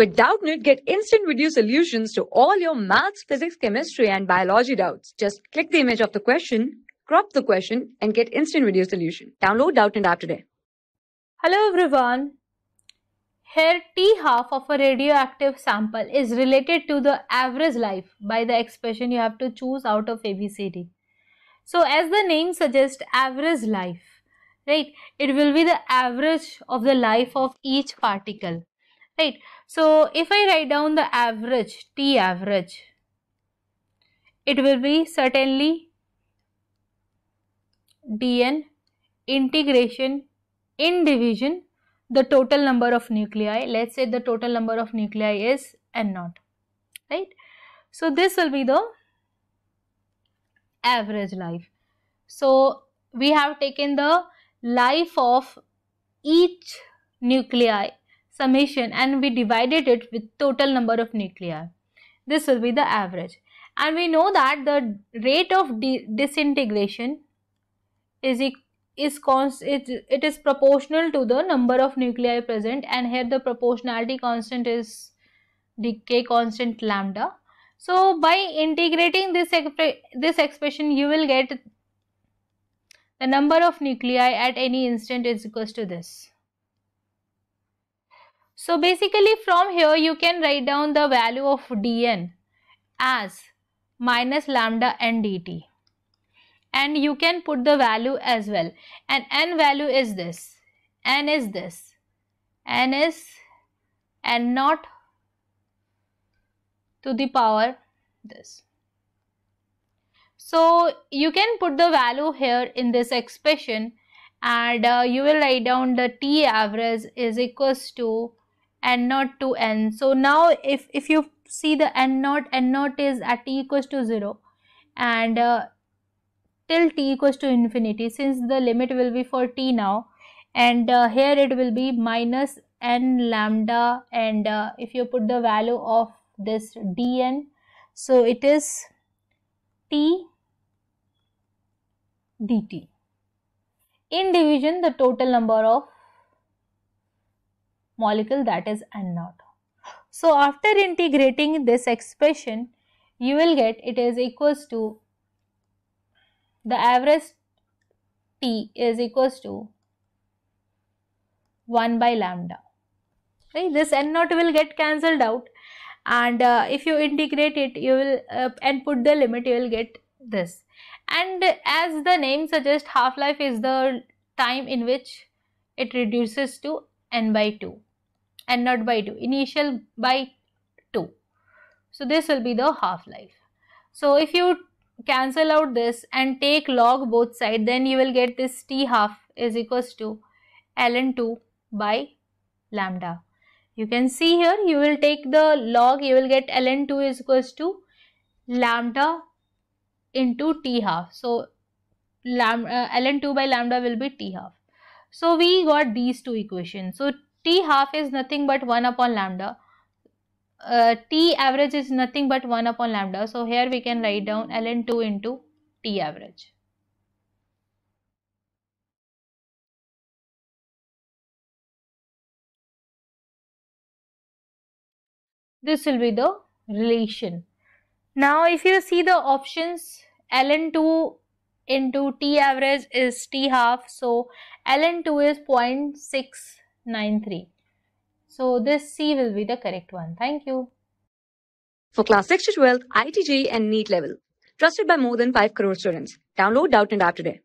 With Doubtnit, get instant video solutions to all your maths, physics, chemistry, and biology doubts. Just click the image of the question, crop the question, and get instant video solution. Download Doubtnit app today. Hello everyone. Here T half of a radioactive sample is related to the average life by the expression you have to choose out of ABCD. So as the name suggests average life, right, it will be the average of the life of each particle, right. So, if I write down the average, T average, it will be certainly dn integration in division the total number of nuclei. Let's say the total number of nuclei is n naught, right? So, this will be the average life. So, we have taken the life of each nuclei summation and we divided it with total number of nuclei. This will be the average. And we know that the rate of disintegration is equal is it, it is proportional to the number of nuclei present and here the proportionality constant is decay constant lambda so by integrating this this expression you will get the number of nuclei at any instant is equals to this so basically from here you can write down the value of dn as minus lambda n dt and you can put the value as well and n value is this n is this n is n naught to the power this. So you can put the value here in this expression and uh, you will write down the t average is equals to n naught to n. So now if, if you see the n naught, n naught is at t equals to 0 and uh, till t equals to infinity since the limit will be for t now and uh, here it will be minus n lambda and uh, if you put the value of this dn so it is t dt. In division the total number of molecule that is N0. So, after integrating this expression, you will get it is equals to the average T is equals to 1 by lambda. Right? This N naught will get cancelled out and uh, if you integrate it you will uh, and put the limit you will get this and as the name suggests half-life is the time in which it reduces to n by 2 and not by 2 initial by 2 so this will be the half-life so if you cancel out this and take log both side then you will get this t half is equals to ln 2 by lambda you can see here you will take the log you will get ln 2 is equals to lambda into t half so lambda, uh, ln 2 by lambda will be t half so we got these two equations so T half is nothing but 1 upon lambda. Uh, T average is nothing but 1 upon lambda. So here we can write down ln 2 into T average. This will be the relation. Now if you see the options ln 2 into T average is T half. So ln 2 is 0.6 93. So this C will be the correct one. Thank you. For class 6 to 12, ITG and NEET level. Trusted by more than 5 crore students. Download Doubt and App today.